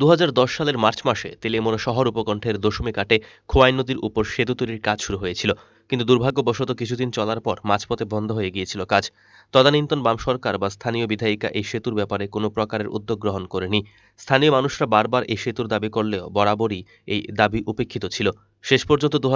2010 সালের মার্চ মাসে তেলেমোনা শহর উপকণ্ঠের দশমে কাটে খোয়াই নদীর উপর সেতু তৈরির কাজ শুরু হয়েছিল কিন্তু দুর্ভাগ্যবশত কিছুদিন চলার পর মাঝপথে বন্ধ হয়ে গিয়েছিল কাজ তদানীন্তন বাম সরকার বা স্থানীয় বিধায়িকা এই সেতুর ব্যাপারে কোনো প্রকারের উদ্যোগ গ্রহণ করেনি স্থানীয় মানুষরা বারবার এই সেতুর দাবি করলেও বরাবরই এই দাবি উপেক্ষিত ছিল শেষ পর্যন্ত দু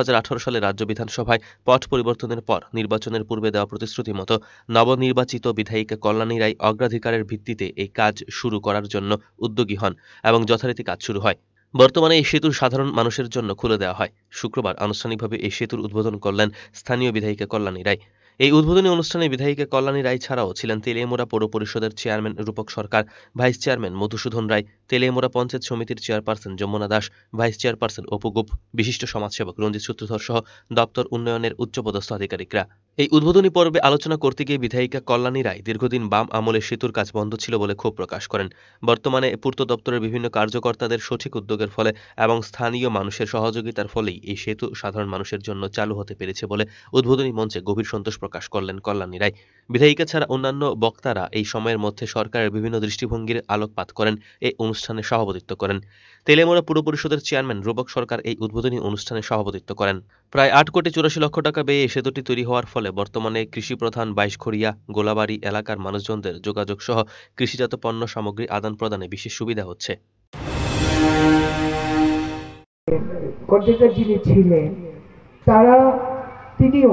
সালে রাজ্য বিধানসভায় পথ পরিবর্তনের পর নির্বাচনের পূর্বে দেওয়া প্রতিশ্রুতি মতো নবনির্বাচিত বিধায়িকা কল্যাণী রায় অগ্রাধিকারের ভিত্তিতে এই কাজ শুরু করার জন্য উদ্যোগী হন এবং যথারীতি কাজ শুরু হয় বর্তমানে এই সেতু সাধারণ মানুষের জন্য খুলে দেওয়া হয় শুক্রবার আনুষ্ঠানিকভাবে এই সেতুর উদ্বোধন করলেন স্থানীয় বিধায়িকা কল্যাণী রায় এই উদ্বোধনী অনুষ্ঠানে বিধায়িকা কল্যাণী রায় ছাড়াও ছিলেন তেলিয়ামোড়া পৌর পরিষদের chairman Rupak Sarkar vice chairman Madhusudan Roy Teliamura panchayat সমিতির chairperson Jamuna Das vice chairperson অপুগুপ বিশিষ্ট সমাজসেবক রঞ্জিত সূত্রধর সহ দপ্তর উন্নয়নের উচ্চপদস্থ আধিকারিকরা এই উদ্বোধনী পর্বে আলোচনা করতে গিয়ে বিধায়িকা কল্যাণী রায় দীর্ঘদিন বাম আমলে সেতুর কাজ বন্ধ ছিল বলে ক্ষোভ প্রকাশ করেন বর্তমানে পূর্ত দপ্তরের বিভিন্ন কার্যকর্তাদের সঠিক উদ্যোগের ফলে এবং স্থানীয় মানুষের সহযোগিতার ফলেই এই সেতু সাধারণ মানুষের জন্য চালু হতে পেরেছে বলে উদ্বোধনী মঞ্চে গভীর সন্তোষ প্রকাশ করলেন কল্যাণী রায় বিধায়িকা ছাড়া অন্যান্য বক্তারা এই সময়ের মধ্যে সরকারের বিভিন্ন দৃষ্টিভঙ্গির আলোকপাত করেন এই অনুষ্ঠানে সভাপতিত্ব করেন তেলেমোড়া পুর পরিষদের চেয়ারম্যান রূপক সরকার এই উদ্বোধনী অনুষ্ঠানে সভাপতিত্ব করেন প্রায় আট কোটি চুরাশি লক্ষ টাকা ব্যয়ে সেতুটি তৈরি হওয়ার ফলে বর্তমানে কৃষিপ্রধান বাইশখড়িয়া গোলাবাড়ি এলাকার মানুষজনদের যোগাযোগ সহ কৃষিজাত পণ্য সামগ্রী আদান প্রদানে বিশেষ সুবিধা হচ্ছে তারা তিনিও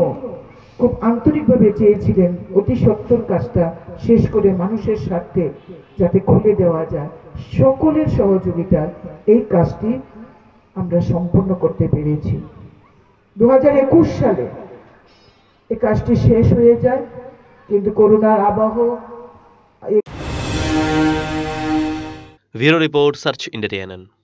খুব আন্তরিকভাবে চেয়েছিলেন অতি সত্তর কাজটা শেষ করে মানুষের স্বার্থে যাতে খুলে দেওয়া যায় সকলের সহযোগিতায় এই কাজটি আমরা সম্পন্ন করতে পেরেছি দু সালে এই কাজটি শেষ হয়ে যায় কিন্তু করোনার আবহ রিপোর্ট সার্চ ইন্ডিয়া